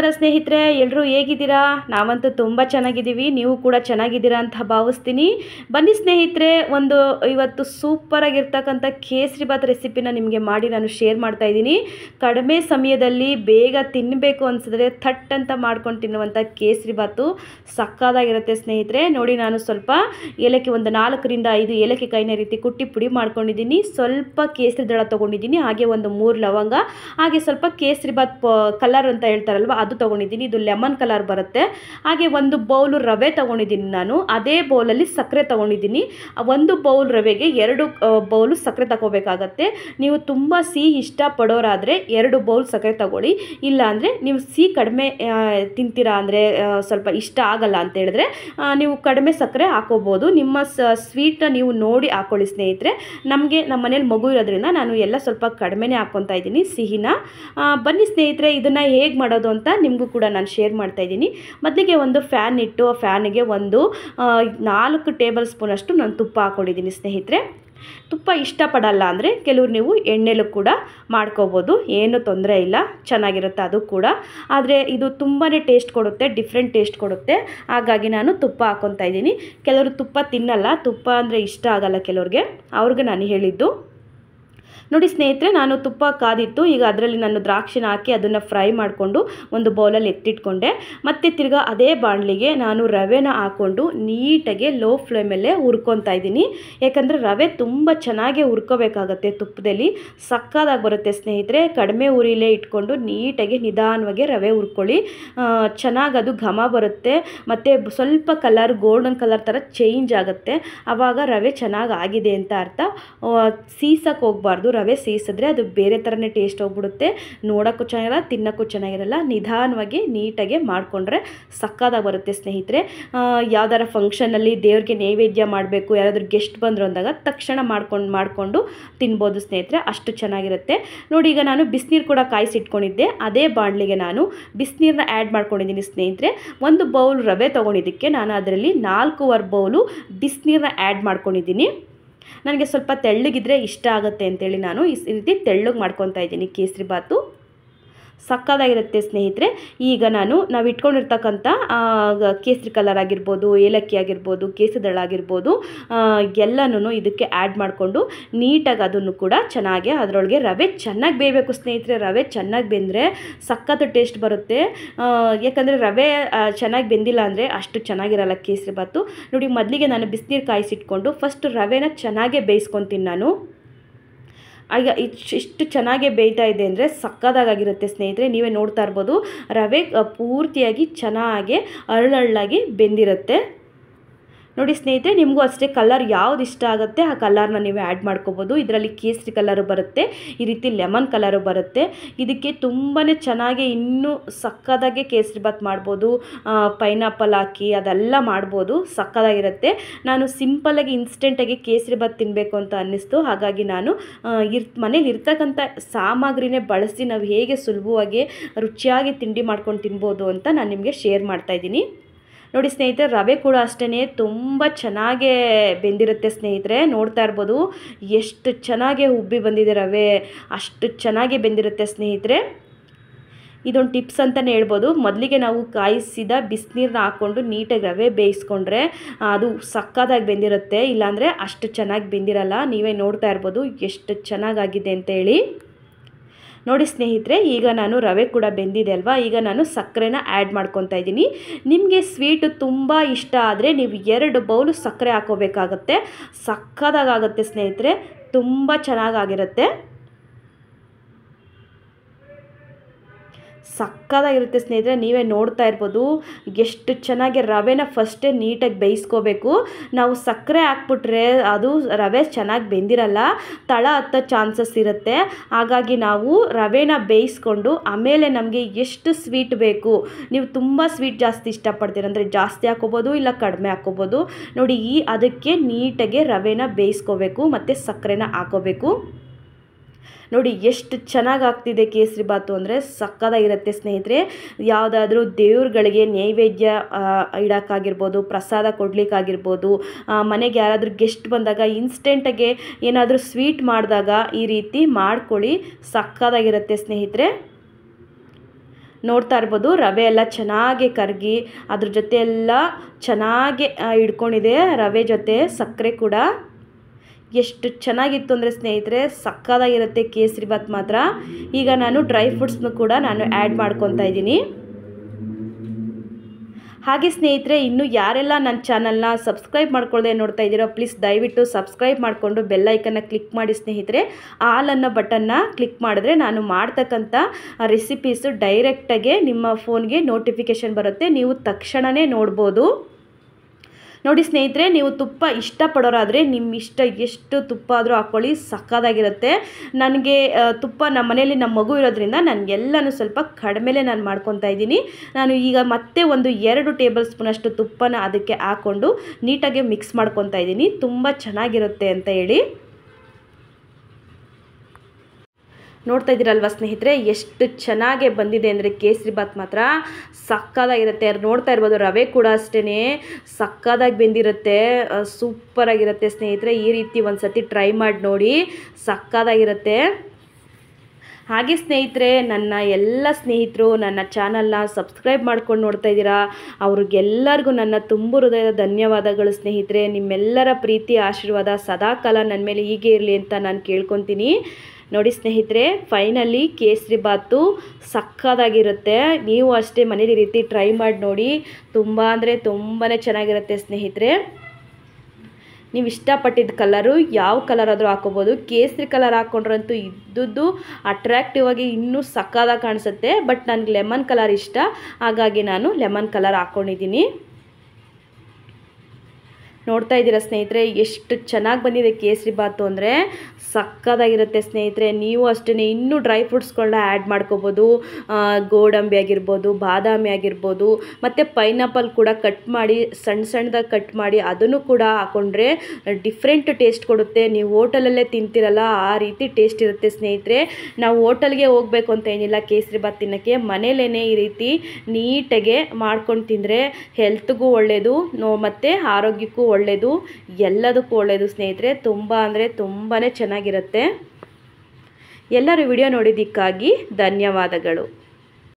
ನಮಸ್ಕಾರ ಸ್ನೇಹಿತರೆ ಎಲ್ಲರೂ ಹೇಗಿದ್ದೀರಾ ನಾವಂತೂ ತುಂಬ ಚೆನ್ನಾಗಿದ್ದೀವಿ ನೀವು ಕೂಡ ಚೆನ್ನಾಗಿದ್ದೀರಾ ಅಂತ ಭಾವಿಸ್ತೀನಿ ಬನ್ನಿ ಸ್ನೇಹಿತರೆ ಒಂದು ಇವತ್ತು ಸೂಪರಾಗಿರ್ತಕ್ಕಂಥ ಕೇಸರಿ ಬಾತ್ ರೆಸಿಪಿನ ನಿಮಗೆ ಮಾಡಿ ನಾನು ಶೇರ್ ಮಾಡ್ತಾ ಇದ್ದೀನಿ ಕಡಿಮೆ ಸಮಯದಲ್ಲಿ ಬೇಗ ತಿನ್ನಬೇಕು ಅನಿಸಿದ್ರೆ ಥಟ್ ಅಂತ ಮಾಡ್ಕೊಂಡು ತಿನ್ನುವಂಥ ಕೇಸರಿ ಭಾತು ಸಕ್ಕದಾಗಿರುತ್ತೆ ಸ್ನೇಹಿತರೆ ನೋಡಿ ನಾನು ಸ್ವಲ್ಪ ಏಲಕ್ಕಿ ಒಂದು ನಾಲ್ಕರಿಂದ ಐದು ಏಲಕ್ಕಿ ಕೈನೇ ರೀತಿ ಕುಟ್ಟಿ ಪುಡಿ ಮಾಡ್ಕೊಂಡಿದ್ದೀನಿ ಸ್ವಲ್ಪ ಕೇಸರಿ ದಳ ತೊಗೊಂಡಿದ್ದೀನಿ ಹಾಗೆ ಒಂದು ಮೂರು ಲವಂಗ ಹಾಗೆ ಸ್ವಲ್ಪ ಕೇಸರಿ ಬಾತ್ ಕಲರ್ ಅಂತ ಹೇಳ್ತಾರಲ್ವ ಅದು ಅದು ತೊಗೊಂಡಿದ್ದೀನಿ ಇದು ಲೆಮನ್ ಕಲರ್ ಬರುತ್ತೆ ಹಾಗೆ ಒಂದು ಬೌಲು ರವೆ ತೊಗೊಂಡಿದ್ದೀನಿ ನಾನು ಅದೇ ಬೌಲಲ್ಲಿ ಸಕ್ಕರೆ ತೊಗೊಂಡಿದ್ದೀನಿ ಒಂದು ಬೌಲ್ ರವೆಗೆ ಎರಡು ಬೌಲು ಸಕ್ಕರೆ ತಗೋಬೇಕಾಗತ್ತೆ ನೀವು ತುಂಬ ಸಿಹಿ ಇಷ್ಟಪಡೋರಾದರೆ ಎರಡು ಬೌಲ್ ಸಕ್ಕರೆ ತಗೊಳ್ಳಿ ಇಲ್ಲಾಂದರೆ ನೀವು ಸಿಹಿ ಕಡಿಮೆ ತಿಂತೀರಾ ಅಂದರೆ ಸ್ವಲ್ಪ ಇಷ್ಟ ಆಗಲ್ಲ ಅಂತ ಹೇಳಿದ್ರೆ ನೀವು ಕಡಿಮೆ ಸಕ್ಕರೆ ಹಾಕೋಬೋದು ನಿಮ್ಮ ಸ್ವೀಟ್ನ ನೀವು ನೋಡಿ ಹಾಕೊಳ್ಳಿ ಸ್ನೇಹಿತರೆ ನಮಗೆ ನಮ್ಮ ಮನೇಲಿ ಮಗು ಇರೋದ್ರಿಂದ ನಾನು ಎಲ್ಲ ಸ್ವಲ್ಪ ಕಡಿಮೆನೇ ಹಾಕ್ಕೊತಾ ಇದ್ದೀನಿ ಸಿಹಿನ ಬನ್ನಿ ಸ್ನೇಹಿತರೆ ಇದನ್ನು ಹೇಗೆ ಮಾಡೋದು ಅಂತ ನಿಮಗೂ ಕೂಡ ನಾನು ಶೇರ್ ಮಾಡ್ತಾ ಇದ್ದೀನಿ ಮೊದಲಿಗೆ ಒಂದು ಫ್ಯಾನ್ ಇಟ್ಟು ಆ ಫ್ಯಾನಿಗೆ ಒಂದು ನಾಲ್ಕು ಟೇಬಲ್ ಸ್ಪೂನಷ್ಟು ನಾನು ತುಪ್ಪ ಹಾಕ್ಕೊಂಡಿದ್ದೀನಿ ಸ್ನೇಹಿತರೆ ತುಪ್ಪ ಇಷ್ಟಪಡಲ್ಲ ಅಂದರೆ ಕೆಲವ್ರು ನೀವು ಎಣ್ಣೆಲೂ ಕೂಡ ಮಾಡ್ಕೋಬೋದು ಏನು ತೊಂದರೆ ಇಲ್ಲ ಚೆನ್ನಾಗಿರುತ್ತೆ ಅದು ಕೂಡ ಆದರೆ ಇದು ತುಂಬಾ ಟೇಸ್ಟ್ ಕೊಡುತ್ತೆ ಡಿಫ್ರೆಂಟ್ ಟೇಸ್ಟ್ ಕೊಡುತ್ತೆ ಹಾಗಾಗಿ ನಾನು ತುಪ್ಪ ಹಾಕೊತಾ ಇದ್ದೀನಿ ಕೆಲವರು ತುಪ್ಪ ತಿನ್ನಲ್ಲ ತುಪ್ಪ ಅಂದರೆ ಇಷ್ಟ ಆಗಲ್ಲ ಕೆಲವ್ರಿಗೆ ಅವ್ರಿಗೆ ನಾನು ಹೇಳಿದ್ದು ನೋಡಿ ಸ್ನೇಹಿತರೆ ನಾನು ತುಪ್ಪ ಕಾದಿತ್ತು ಈಗ ಅದರಲ್ಲಿ ನಾನು ದ್ರಾಕ್ಷಿನ ಹಾಕಿ ಅದನ್ನು ಫ್ರೈ ಮಾಡಿಕೊಂಡು ಒಂದು ಬೌಲಲ್ಲಿ ಎತ್ತಿಟ್ಕೊಂಡೆ ಮತ್ತು ತಿರ್ಗಾ ಅದೇ ಬಾಣಲಿಗೆ ನಾನು ರವೆನ ಹಾಕ್ಕೊಂಡು ನೀಟಾಗಿ ಲೋ ಫ್ಲೇಮಲ್ಲೇ ಹುರ್ಕೊತಾ ಇದ್ದೀನಿ ಯಾಕಂದರೆ ರವೆ ತುಂಬ ಚೆನ್ನಾಗೇ ಹುರ್ಕೋಬೇಕಾಗತ್ತೆ ತುಪ್ಪದಲ್ಲಿ ಸಕ್ಕದಾಗಿ ಬರುತ್ತೆ ಸ್ನೇಹಿತರೆ ಕಡಿಮೆ ಉರಿಲೇ ಇಟ್ಕೊಂಡು ನೀಟಾಗಿ ನಿಧಾನವಾಗಿ ರವೆ ಹುರ್ಕೊಳ್ಳಿ ಚೆನ್ನಾಗಿ ಅದು ಘಮ ಬರುತ್ತೆ ಮತ್ತು ಸ್ವಲ್ಪ ಕಲರ್ ಗೋಲ್ಡನ್ ಕಲರ್ ಥರ ಚೇಂಜ್ ಆಗುತ್ತೆ ಆವಾಗ ರವೆ ಚೆನ್ನಾಗಿ ಆಗಿದೆ ಅಂತ ಅರ್ಥ ಸೀಸಕ್ಕೆ ಹೋಗಬಾರ್ದು ರವೆ ಸೇಸಿದ್ರೆ ಅದು ಬೇರೆ ಥರನೇ ಟೇಸ್ಟ್ ಹೋಗ್ಬಿಡುತ್ತೆ ನೋಡೋಕ್ಕೂ ಚೆನ್ನಾಗಿರಲ್ಲ ತಿನ್ನೋಕ್ಕೂ ಚೆನ್ನಾಗಿರಲ್ಲ ನಿಧಾನವಾಗಿ ನೀಟಾಗಿ ಮಾಡಿಕೊಂಡ್ರೆ ಸಕ್ಕತ್ತಾಗಿ ಬರುತ್ತೆ ಸ್ನೇಹಿತರೆ ಯಾವ್ದಾರ ಫಂಕ್ಷನಲ್ಲಿ ದೇವ್ರಿಗೆ ನೈವೇದ್ಯ ಮಾಡಬೇಕು ಯಾರಾದರೂ ಗೆಸ್ಟ್ ಬಂದರು ಅಂದಾಗ ತಕ್ಷಣ ಮಾಡ್ಕೊಂಡು ಮಾಡಿಕೊಂಡು ತಿನ್ಬೋದು ಸ್ನೇಹಿತರೆ ಅಷ್ಟು ಚೆನ್ನಾಗಿರುತ್ತೆ ನೋಡಿ ಈಗ ನಾನು ಬಿಸಿನೀರು ಕೂಡ ಕಾಯಿಸಿಟ್ಕೊಂಡಿದ್ದೆ ಅದೇ ಬಾಣಲಿಗೆ ನಾನು ಬಿಸಿನೀರನ್ನ ಆ್ಯಡ್ ಮಾಡ್ಕೊಂಡಿದ್ದೀನಿ ಸ್ನೇಹಿತರೆ ಒಂದು ಬೌಲ್ ರವೆ ತೊಗೊಂಡಿದ್ದಕ್ಕೆ ನಾನು ಅದರಲ್ಲಿ ನಾಲ್ಕೂವರೆ ಬೌಲು ಬಿಸಿನೀರನ್ನ ಆ್ಯಡ್ ಮಾಡ್ಕೊಂಡಿದ್ದೀನಿ ನನಗೆ ಸ್ವಲ್ಪ ತೆಳ್ಳಗಿದ್ರೆ ಇಷ್ಟ ಆಗುತ್ತೆ ಅಂತೇಳಿ ನಾನು ಈ ರೀತಿ ತೆಳ್ಳಗೆ ಮಾಡ್ಕೊತಾ ಇದ್ದೀನಿ ಕೇಸರಿ ಸಕ್ಕದಾಗಿರುತ್ತೆ ಸ್ನೇಹಿತರೆ ಈಗ ನಾನು ನಾವು ಇಟ್ಕೊಂಡಿರ್ತಕ್ಕಂಥ ಕೇಸರಿ ಕಲರ್ ಆಗಿರ್ಬೋದು ಏಲಕ್ಕಿ ಆಗಿರ್ಬೋದು ಕೇಸದಳ ಎಲ್ಲನೂ ಇದಕ್ಕೆ ಆ್ಯಡ್ ಮಾಡಿಕೊಂಡು ನೀಟಾಗಿ ಅದನ್ನು ಕೂಡ ಚೆನ್ನಾಗಿ ಅದರೊಳಗೆ ರವೆ ಚೆನ್ನಾಗಿ ಬೇಯಬೇಕು ಸ್ನೇಹಿತರೆ ರವೆ ಚೆನ್ನಾಗಿ ಬೆಂದರೆ ಸಕ್ಕತ್ತು ಟೇಸ್ಟ್ ಬರುತ್ತೆ ಯಾಕಂದರೆ ರವೆ ಚೆನ್ನಾಗಿ ಬೆಂದಿಲ್ಲ ಅಂದರೆ ಅಷ್ಟು ಚೆನ್ನಾಗಿರಲ್ಲ ಕೇಸರಿ ಬಾತು ನೋಡಿ ಮೊದಲಿಗೆ ನಾನು ಬಿಸಿನೀರು ಕಾಯಿಸಿಟ್ಕೊಂಡು ಫಸ್ಟ್ ರವೆನ ಚೆನ್ನಾಗೇ ಬೇಯಿಸ್ಕೊತೀನಿ ನಾನು ಈಗ ಇಷ್ಟು ಚೆನ್ನಾಗೆ ಬೇಯ್ತಾ ಇದೆ ಅಂದರೆ ಸಕ್ಕದಾಗಿರುತ್ತೆ ಸ್ನೇಹಿತರೆ ನೀವೇ ನೋಡ್ತಾ ಇರ್ಬೋದು ರವೆ ಪೂರ್ತಿಯಾಗಿ ಚೆನ್ನಾಗೆ ಅರಳಳ್ಳಾಗಿ ಬೆಂದಿರುತ್ತೆ ನೋಡಿ ಸ್ನೇಹಿತರೆ ನಿಮಗೂ ಅಷ್ಟೇ ಕಲರ್ ಯಾವ್ದು ಇಷ್ಟ ಆಗುತ್ತೆ ಆ ಕಲರ್ನ ನೀವು ಆ್ಯಡ್ ಮಾಡ್ಕೋಬೋದು ಇದರಲ್ಲಿ ಕೇಸರಿ ಕಲರು ಬರುತ್ತೆ ಈ ರೀತಿ ಲೆಮನ್ ಕಲರು ಬರುತ್ತೆ ಇದಕ್ಕೆ ತುಂಬಾ ಚೆನ್ನಾಗಿ ಇನ್ನೂ ಸಕ್ಕದಾಗೆ ಕೇಸರಿ ಬಾತ್ ಮಾಡ್ಬೋದು ಪೈನಾಪಲ್ ಹಾಕಿ ಅದೆಲ್ಲ ಮಾಡ್ಬೋದು ಸಕ್ಕದಾಗಿರುತ್ತೆ ನಾನು ಸಿಂಪಲಾಗಿ ಇನ್ಸ್ಟೆಂಟಾಗಿ ಕೇಸರಿ ಬಾತ್ ತಿನ್ನಬೇಕು ಅಂತ ಅನ್ನಿಸ್ತು ಹಾಗಾಗಿ ನಾನು ಇರ್ ಮನೇಲಿರ್ತಕ್ಕಂಥ ಸಾಮಗ್ರಿನೇ ಬಳಸಿ ನಾವು ಹೇಗೆ ಸುಲಭವಾಗಿ ರುಚಿಯಾಗಿ ತಿಂಡಿ ಮಾಡ್ಕೊಂಡು ತಿನ್ಬೋದು ಅಂತ ನಾನು ನಿಮಗೆ ಶೇರ್ ಮಾಡ್ತಾಯಿದ್ದೀನಿ ನೋಡಿ ಸ್ನೇಹಿತರೆ ರವೆ ಕೂಡ ಅಷ್ಟೇ ತುಂಬ ಚೆನ್ನಾಗೇ ಬೆಂದಿರುತ್ತೆ ಸ್ನೇಹಿತರೆ ನೋಡ್ತಾ ಇರ್ಬೋದು ಎಷ್ಟು ಚೆನ್ನಾಗೆ ಉಬ್ಬಿ ಬಂದಿದೆ ರವೆ ಅಷ್ಟು ಚೆನ್ನಾಗಿ ಬೆಂದಿರುತ್ತೆ ಸ್ನೇಹಿತರೆ ಇದೊಂದು ಟಿಪ್ಸ್ ಅಂತಲೇ ಹೇಳ್ಬೋದು ಮೊದಲಿಗೆ ನಾವು ಕಾಯಿಸಿದ ಬಿಸಿನೀರನ್ನ ಹಾಕ್ಕೊಂಡು ನೀಟಾಗಿ ರವೆ ಬೇಯಿಸ್ಕೊಂಡ್ರೆ ಅದು ಸಕ್ಕತ್ತಾಗಿ ಬೆಂದಿರುತ್ತೆ ಇಲ್ಲಾಂದರೆ ಅಷ್ಟು ಚೆನ್ನಾಗಿ ಬೆಂದಿರಲ್ಲ ನೀವೇ ನೋಡ್ತಾ ಇರ್ಬೋದು ಎಷ್ಟು ಚೆನ್ನಾಗಾಗಿದೆ ಅಂತೇಳಿ ನೋಡಿ ಸ್ನೇಹಿತರೆ ಈಗ ನಾನು ರವೆ ಕೂಡ ಬೆಂದಿದೆ ಅಲ್ವಾ ಈಗ ನಾನು ಸಕ್ಕರೆನ ಆ್ಯಡ್ ಮಾಡ್ಕೊತಾ ಇದ್ದೀನಿ ನಿಮಗೆ ಸ್ವೀಟ್ ತುಂಬ ಇಷ್ಟ ಆದರೆ ನೀವು ಎರಡು ಬೌಲು ಸಕ್ಕರೆ ಹಾಕೋಬೇಕಾಗತ್ತೆ ಸಕ್ಕದಾಗುತ್ತೆ ಸ್ನೇಹಿತರೆ ತುಂಬ ಚೆನ್ನಾಗಾಗಿರುತ್ತೆ ಸಕ್ಕದಾಗಿರುತ್ತೆ ಸ್ನೇಹಿತರೆ ನೀವೇ ನೋಡ್ತಾ ಇರ್ಬೋದು ಎಷ್ಟು ಚೆನ್ನಾಗಿ ರವೆನ ಫಸ್ಟೇ ನೀಟಾಗಿ ಬೇಯಿಸ್ಕೋಬೇಕು ನಾವು ಸಕ್ಕರೆ ಹಾಕ್ಬಿಟ್ರೆ ಅದು ರವೆ ಚೆನ್ನಾಗಿ ಬೆಂದಿರಲ್ಲ ತಳ ಹತ್ತೋ ಚಾನ್ಸಸ್ ಇರುತ್ತೆ ಹಾಗಾಗಿ ನಾವು ರವೆನ ಬೇಯಿಸ್ಕೊಂಡು ಆಮೇಲೆ ನಮಗೆ ಎಷ್ಟು ಸ್ವೀಟ್ ಬೇಕು ನೀವು ತುಂಬ ಸ್ವೀಟ್ ಜಾಸ್ತಿ ಇಷ್ಟಪಡ್ತೀರ ಅಂದರೆ ಜಾಸ್ತಿ ಹಾಕೋಬೋದು ಇಲ್ಲ ಕಡಿಮೆ ಹಾಕೋಬೋದು ನೋಡಿ ಈ ಅದಕ್ಕೆ ನೀಟಾಗಿ ರವೆನ ಬೇಯಿಸ್ಕೋಬೇಕು ಮತ್ತು ಸಕ್ಕರೆನ ಹಾಕೋಬೇಕು ನೋಡಿ ಎಷ್ಟು ಚೆನ್ನಾಗಿ ಆಗ್ತಿದೆ ಕೇಸರಿ ಬಾತು ಅಂದರೆ ಸಕ್ಕದಾಗಿರುತ್ತೆ ಸ್ನೇಹಿತರೆ ಯಾವುದಾದ್ರೂ ದೇವ್ರುಗಳಿಗೆ ನೈವೇದ್ಯ ಇಡೋಕ್ಕಾಗಿರ್ಬೋದು ಪ್ರಸಾದ ಕೊಡಲಿಕ್ಕಾಗಿರ್ಬೋದು ಮನೆಗೆ ಯಾರಾದರೂ ಗೆಸ್ಟ್ ಬಂದಾಗ ಇನ್ಸ್ಟೆಂಟಾಗೆ ಏನಾದರೂ ಸ್ವೀಟ್ ಮಾಡಿದಾಗ ಈ ರೀತಿ ಮಾಡ್ಕೊಳ್ಳಿ ಸಕ್ಕದಾಗಿರುತ್ತೆ ಸ್ನೇಹಿತರೆ ನೋಡ್ತಾ ಇರ್ಬೋದು ರವೆ ಎಲ್ಲ ಚೆನ್ನಾಗಿ ಕರಗಿ ಅದ್ರ ಜೊತೆ ಎಲ್ಲ ಚೆನ್ನಾಗೆ ಇಡ್ಕೊಂಡಿದೆ ರವೆ ಜೊತೆ ಸಕ್ಕರೆ ಕೂಡ ಎಷ್ಟು ಚೆನ್ನಾಗಿತ್ತು ಅಂದರೆ ಸ್ನೇಹಿತರೆ ಸಕ್ಕದಾಗಿರುತ್ತೆ ಕೇಸರಿ ಭಾತ್ ಮಾತ್ರ ಈಗ ನಾನು ಡ್ರೈ ಫ್ರೂಟ್ಸ್ನು ಕೂಡ ನಾನು ಆ್ಯಡ್ ಮಾಡ್ಕೊತಾ ಇದ್ದೀನಿ ಹಾಗೆ ಸ್ನೇಹಿತರೆ ಇನ್ನು ಯಾರೆಲ್ಲ ನನ್ನ ಚಾನಲ್ನ ಸಬ್ಸ್ಕ್ರೈಬ್ ಮಾಡ್ಕೊಳ್ಳದೆ ನೋಡ್ತಾ ಇದ್ದೀರೋ ಪ್ಲೀಸ್ ದಯವಿಟ್ಟು ಸಬ್ಸ್ಕ್ರೈಬ್ ಮಾಡಿಕೊಂಡು ಬೆಲ್ಲೈಕನ್ನ ಕ್ಲಿಕ್ ಮಾಡಿ ಸ್ನೇಹಿತರೆ ಆಲ್ ಅನ್ನೋ ಬಟನ್ನ ಕ್ಲಿಕ್ ಮಾಡಿದ್ರೆ ನಾನು ಮಾಡ್ತಕ್ಕಂಥ ರೆಸಿಪೀಸು ಡೈರೆಕ್ಟಾಗೆ ನಿಮ್ಮ ಫೋನ್ಗೆ ನೋಟಿಫಿಕೇಷನ್ ಬರುತ್ತೆ ನೀವು ತಕ್ಷಣವೇ ನೋಡ್ಬೋದು ನೋಡಿ ಸ್ನೇಹಿತರೆ ನೀವು ತುಪ್ಪ ಇಷ್ಟಪಡೋರಾದರೆ ನಿಮ್ಮ ಇಷ್ಟ ಎಷ್ಟು ತುಪ್ಪ ಆದರೂ ಹಾಕ್ಕೊಳ್ಳಿ ಸಕ್ಕದಾಗಿರುತ್ತೆ ನನಗೆ ತುಪ್ಪ ನಮ್ಮ ಮನೆಯಲ್ಲಿ ನಮ್ಮ ಮಗು ಇರೋದ್ರಿಂದ ನನಗೆಲ್ಲನೂ ಸ್ವಲ್ಪ ಕಡಿಮೆಲೆ ನಾನು ಮಾಡ್ಕೊತಾ ಇದ್ದೀನಿ ನಾನು ಈಗ ಮತ್ತೆ ಒಂದು ಎರಡು ಟೇಬಲ್ ಸ್ಪೂನಷ್ಟು ತುಪ್ಪನ ಅದಕ್ಕೆ ಹಾಕ್ಕೊಂಡು ನೀಟಾಗಿ ಮಿಕ್ಸ್ ಮಾಡ್ಕೊತಾ ಇದ್ದೀನಿ ತುಂಬ ಚೆನ್ನಾಗಿರುತ್ತೆ ಅಂತ ಹೇಳಿ ನೋಡ್ತಾ ಇದ್ದೀರಲ್ವ ಸ್ನೇಹಿತರೆ ಎಷ್ಟು ಚೆನ್ನಾಗೆ ಬಂದಿದೆ ಅಂದರೆ ಕೇಸರಿ ಬಾತ್ ಮಾತ್ರ ಸಕ್ಕದಾಗಿರುತ್ತೆ ನೋಡ್ತಾ ಇರ್ಬೋದು ರವೆ ಕೂಡ ಅಷ್ಟೇ ಸಕ್ಕದಾಗಿ ಬೆಂದಿರುತ್ತೆ ಸೂಪರಾಗಿರುತ್ತೆ ಸ್ನೇಹಿತರೆ ಈ ರೀತಿ ಒಂದು ಸತಿ ಟ್ರೈ ಮಾಡಿ ನೋಡಿ ಸಕ್ಕದಾಗಿರುತ್ತೆ ಹಾಗೆ ಸ್ನೇಹಿತರೆ ನನ್ನ ಎಲ್ಲ ಸ್ನೇಹಿತರು ನನ್ನ ಚಾನಲ್ನ ಸಬ್ಸ್ಕ್ರೈಬ್ ಮಾಡ್ಕೊಂಡು ನೋಡ್ತಾ ಇದ್ದೀರಾ ಅವ್ರಿಗೆಲ್ಲರಿಗೂ ನನ್ನ ತುಂಬ ಹೃದಯದ ಧನ್ಯವಾದಗಳು ಸ್ನೇಹಿತರೆ ನಿಮ್ಮೆಲ್ಲರ ಪ್ರೀತಿ ಆಶೀರ್ವಾದ ಸದಾಕಾಲ ನನ್ನ ಮೇಲೆ ಹೀಗೆ ಇರಲಿ ಅಂತ ನಾನು ಕೇಳ್ಕೊತೀನಿ ನೋಡಿ ಸ್ನೇಹಿತರೆ ಫೈನಲಿ ಕೇಸರಿ ಬಾತು ಸಕ್ಕದಾಗಿರುತ್ತೆ ನೀವು ಅಷ್ಟೇ ಮನೇಲಿ ರೀತಿ ಟ್ರೈ ಮಾಡಿ ನೋಡಿ ತುಂಬ ಅಂದರೆ ತುಂಬಾ ಚೆನ್ನಾಗಿರುತ್ತೆ ಸ್ನೇಹಿತರೆ ನೀವು ಇಷ್ಟಪಟ್ಟಿದ್ದ ಕಲರು ಯಾವ ಕಲರ್ ಆದರೂ ಹಾಕೋಬೋದು ಕೇಸರಿ ಕಲರ್ ಹಾಕ್ಕೊಂಡ್ರಂತೂ ಇದ್ದದ್ದು ಅಟ್ರ್ಯಾಕ್ಟಿವ್ ಆಗಿ ಇನ್ನೂ ಸಕ್ಕದಾಗಿ ಕಾಣಿಸುತ್ತೆ ಬಟ್ ನನಗೆ ಲೆಮನ್ ಕಲರ್ ಇಷ್ಟ ಹಾಗಾಗಿ ನಾನು ಲೆಮನ್ ಕಲರ್ ಹಾಕ್ಕೊಂಡಿದ್ದೀನಿ ನೋಡ್ತಾ ಇದ್ದೀರಾ ಸ್ನೇಹಿತರೆ ಎಷ್ಟು ಚೆನ್ನಾಗಿ ಬಂದಿದೆ ಕೇಸರಿ ಬಾತು ಅಂದರೆ ಸಕ್ಕದಾಗಿರುತ್ತೆ ಸ್ನೇಹಿತರೆ ನೀವು ಅಷ್ಟೇ ಇನ್ನೂ ಡ್ರೈ ಫ್ರೂಟ್ಸ್ಗಳನ್ನ ಆ್ಯಡ್ ಮಾಡ್ಕೋಬೋದು ಗೋಡಂಬಿ ಆಗಿರ್ಬೋದು ಬಾದಾಮಿ ಆಗಿರ್ಬೋದು ಮತ್ತು ಪೈನಾಪಲ್ ಕೂಡ ಕಟ್ ಮಾಡಿ ಸಣ್ಣ ಸಣ್ಣದಾಗಿ ಕಟ್ ಮಾಡಿ ಅದನ್ನು ಕೂಡ ಹಾಕೊಂಡ್ರೆ ಡಿಫ್ರೆಂಟ್ ಟೇಸ್ಟ್ ಕೊಡುತ್ತೆ ನೀವು ಹೋಟೆಲಲ್ಲೇ ತಿಂತಿರಲ್ಲ ಆ ರೀತಿ ಟೇಸ್ಟ್ ಇರುತ್ತೆ ಸ್ನೇಹಿತರೆ ನಾವು ಹೋಟೆಲ್ಗೆ ಹೋಗಬೇಕು ಅಂತ ಏನಿಲ್ಲ ಕೇಸರಿ ಬಾತ್ ತಿನ್ನೋಕ್ಕೆ ಮನೇಲೇ ಈ ರೀತಿ ನೀಟಾಗೆ ಮಾಡ್ಕೊಂಡು ತಿಂದರೆ ಹೆಲ್ತ್ಗೂ ಒಳ್ಳೆಯದು ಮತ್ತು ಆರೋಗ್ಯಕ್ಕೂ ಒಳ್ಳೆ ಒಳ್ಳೆಯದು ಎಲ್ಲದಕ್ಕೂ ಒಳ್ಳೆಯದು ಸ್ನೇಹಿತರೆ ತುಂಬ ಅಂದರೆ ತುಂಬಾ ಚೆನ್ನಾಗಿರುತ್ತೆ ಎಲ್ಲರೂ ವಿಡಿಯೋ ನೋಡಿದ್ದಕ್ಕಾಗಿ ಧನ್ಯವಾದಗಳು